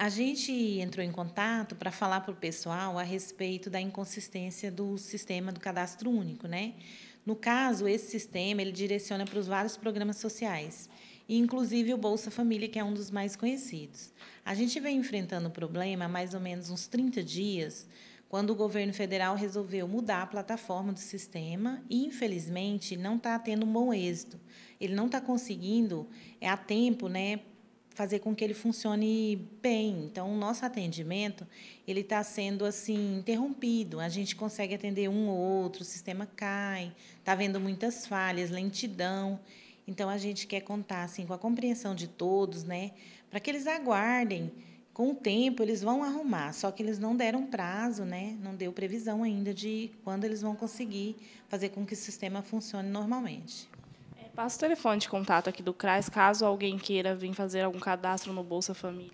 A gente entrou em contato para falar para o pessoal a respeito da inconsistência do sistema do cadastro único, né? No caso, esse sistema ele direciona para os vários programas sociais, inclusive o Bolsa Família, que é um dos mais conhecidos. A gente vem enfrentando o problema há mais ou menos uns 30 dias, quando o governo federal resolveu mudar a plataforma do sistema e, infelizmente, não está tendo um bom êxito. Ele não está conseguindo, é a tempo, né, fazer com que ele funcione bem. Então, o nosso atendimento ele está sendo assim interrompido. A gente consegue atender um ou outro, o sistema cai, está vendo muitas falhas, lentidão. Então, a gente quer contar assim com a compreensão de todos, né? Para que eles aguardem. Com o tempo eles vão arrumar, só que eles não deram prazo, né? Não deu previsão ainda de quando eles vão conseguir fazer com que o sistema funcione normalmente. Passa o telefone de contato aqui do CRAS, caso alguém queira vir fazer algum cadastro no Bolsa Família.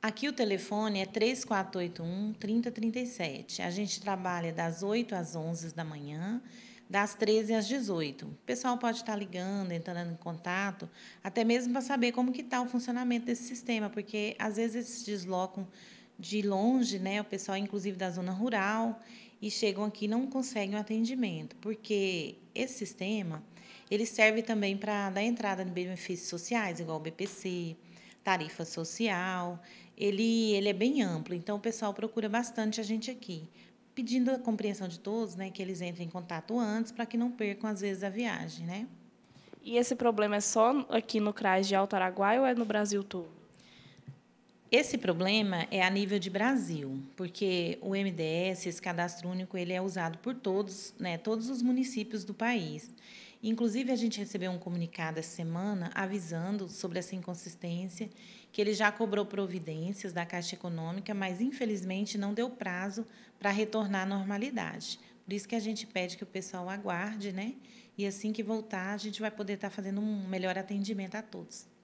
Aqui o telefone é 3481-3037. A gente trabalha das 8 às 11 da manhã, das 13 às 18. O pessoal pode estar ligando, entrando em contato, até mesmo para saber como que está o funcionamento desse sistema, porque às vezes eles se deslocam de longe, né, o pessoal inclusive da zona rural, e chegam aqui e não conseguem o atendimento, porque esse sistema ele serve também para dar entrada em benefícios sociais, igual o BPC, tarifa social. Ele, ele é bem amplo, então o pessoal procura bastante a gente aqui, pedindo a compreensão de todos, né, que eles entrem em contato antes para que não percam às vezes a viagem, né? E esse problema é só aqui no CRAS de Alto Araguaia ou é no Brasil todo? Esse problema é a nível de Brasil, porque o MDS, esse cadastro único, ele é usado por todos, né, todos os municípios do país. Inclusive, a gente recebeu um comunicado essa semana avisando sobre essa inconsistência, que ele já cobrou providências da Caixa Econômica, mas infelizmente não deu prazo para retornar à normalidade. Por isso que a gente pede que o pessoal aguarde, né? E assim que voltar, a gente vai poder estar tá fazendo um melhor atendimento a todos.